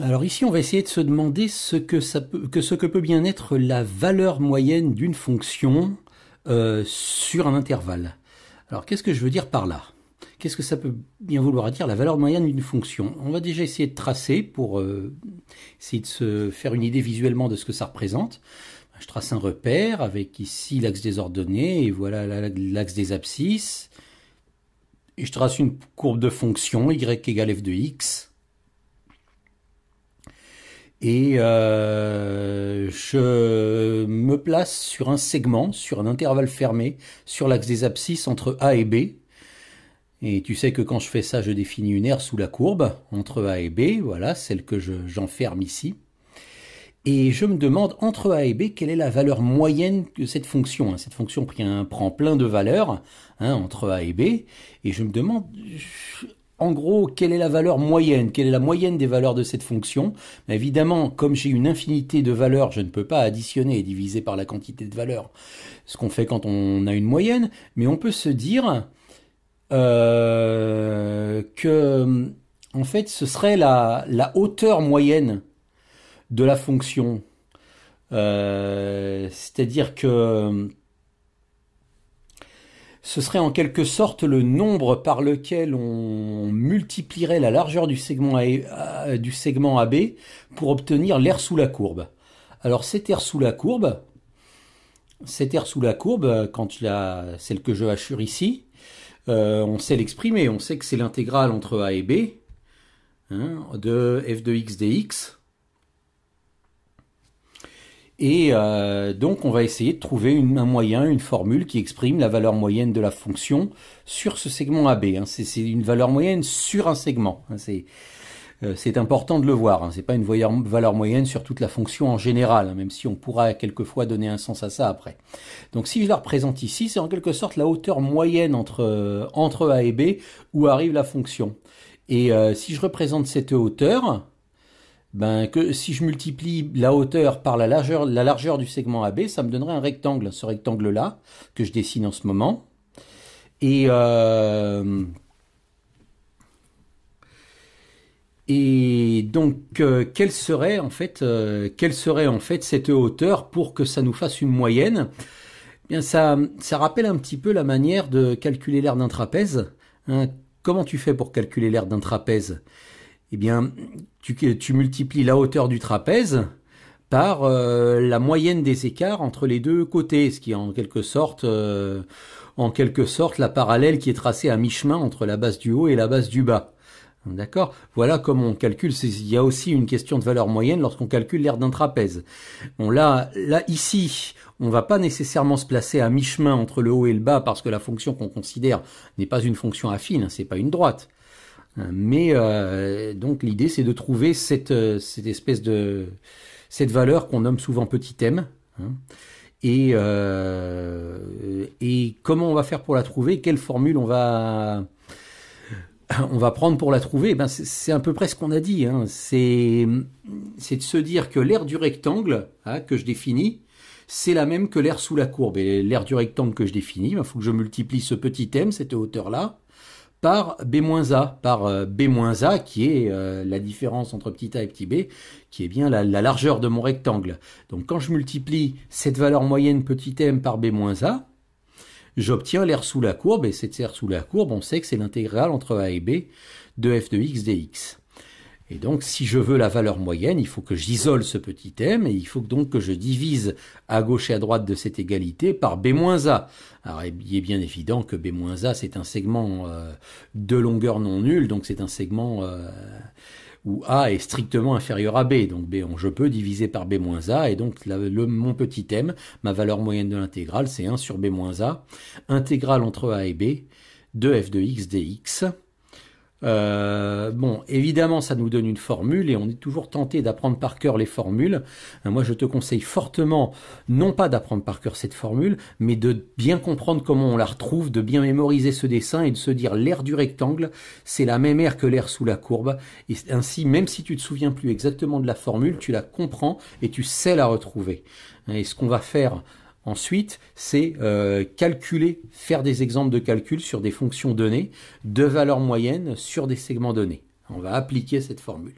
Alors ici, on va essayer de se demander ce que, ça peut, que, ce que peut bien être la valeur moyenne d'une fonction euh, sur un intervalle. Alors qu'est-ce que je veux dire par là Qu'est-ce que ça peut bien vouloir dire la valeur moyenne d'une fonction On va déjà essayer de tracer pour euh, essayer de se faire une idée visuellement de ce que ça représente. Je trace un repère avec ici l'axe des ordonnées et voilà l'axe des abscisses. Et je trace une courbe de fonction y égale f de x et euh, je me place sur un segment, sur un intervalle fermé, sur l'axe des abscisses entre A et B. Et tu sais que quand je fais ça, je définis une aire sous la courbe entre A et B, voilà, celle que j'enferme ici. Et je me demande entre A et B quelle est la valeur moyenne de cette fonction. Hein? Cette fonction prend plein de valeurs hein, entre A et B. Et je me demande en gros, quelle est la valeur moyenne Quelle est la moyenne des valeurs de cette fonction Évidemment, comme j'ai une infinité de valeurs, je ne peux pas additionner et diviser par la quantité de valeurs, ce qu'on fait quand on a une moyenne, mais on peut se dire euh, que, en fait, ce serait la, hauteur moyenne de la fonction. Euh, c'est-à-dire que ce serait en quelque sorte le nombre par lequel on multiplierait la largeur du segment, AB euh, pour obtenir l'air sous la courbe. Alors cet air sous la courbe, cet sous la courbe, quand il celle que je hachure ici, euh, on sait l'exprimer, on sait que c'est l'intégrale entre a et b hein, de f de x dx et euh, donc, on va essayer de trouver une, un moyen, une formule qui exprime la valeur moyenne de la fonction sur ce segment AB. Hein. C'est une valeur moyenne sur un segment. Hein. Euh, c'est important de le voir. Hein. Ce n'est pas une valeur moyenne sur toute la fonction en général, même si on pourra quelquefois donner un sens à ça après. Donc, si je la représente ici, c'est en quelque sorte la hauteur moyenne entre euh, A et B où arrive la fonction. Et si je représente cette hauteur, ben, que si je multiplie la hauteur par la largeur, la largeur du segment AB, ça me donnerait un rectangle, ce rectangle-là, que je dessine en ce moment. Et, euh, et donc, euh, quelle, serait, en fait, euh, serait en fait cette hauteur pour que ça nous fasse une moyenne eh Bien, ça, ça rappelle un petit peu la manière de calculer l'aire d'un trapèze. Hein. comment tu fais pour calculer l'aire d'un trapèze eh bien, tu, multiplies la hauteur du trapèze par euh, la moyenne des écarts entre les deux côtés, ce qui est en quelque sorte, euh, en quelque sorte la parallèle qui est tracée à mi-chemin entre la base du haut et la base du bas. D'accord Voilà comment on calcule. Il y a aussi une question de valeur moyenne lorsqu'on calcule l'aire d'un trapèze. On là, là, ici, on ne va pas nécessairement se placer à mi-chemin entre le haut et le bas parce que la fonction qu'on considère n'est pas une fonction affine, ce hein, c'est pas une droite. Euh, mais euh, donc l'idée, c'est de trouver cette, euh, cette, espèce de cette valeur qu'on nomme souvent petit m. Hein. et, comment on va faire pour la trouver Quelle formule on va on va prendre pour la trouver eh ben C'est à peu près ce qu'on a dit. Hein. C'est de se dire que l'aire du rectangle hein, que je définis, c'est la même que l'aire sous la courbe. Et l'aire du rectangle que je définis, il faut que je multiplie ce petit m, cette hauteur-là, par B-A, par euh, B-A qui est euh, la différence entre petit a et petit b, qui est bien la, largeur de mon rectangle. Donc quand je multiplie cette valeur moyenne petit m par B-A, j'obtiens l'air sous la courbe, et cette aire sous la courbe, on sait que c'est l'intégrale entre a et b de f de x dx. Et donc, si je veux la valeur moyenne, il faut que j'isole ce petit m et il faut donc que je divise à gauche et à droite de cette égalité par b-a. Alors, il est bien évident que b-a, c'est un segment euh, de longueur non nulle, donc c'est un segment euh, où a est strictement inférieur à b. Donc, b, je peux diviser par b-a et donc le, mon petit m, ma valeur moyenne de l'intégrale, c'est 1 sur b-a, intégrale entre a et b de f de x dx euh, bon, évidemment, ça nous donne une formule et on est toujours tenté d'apprendre par cœur les formules. Euh, moi, je te conseille fortement, non pas d'apprendre par cœur cette formule, mais de bien comprendre comment on la retrouve, de bien mémoriser ce dessin et de se dire l'air du rectangle, c'est la même aire que l'air sous la courbe. Et ainsi, même si tu te souviens plus exactement de la formule, tu la comprends et tu sais la retrouver. Et ce qu'on va faire Ensuite, c'est euh, calculer, faire des exemples de calcul sur des fonctions données de valeur moyenne sur des segments donnés. On va appliquer cette formule.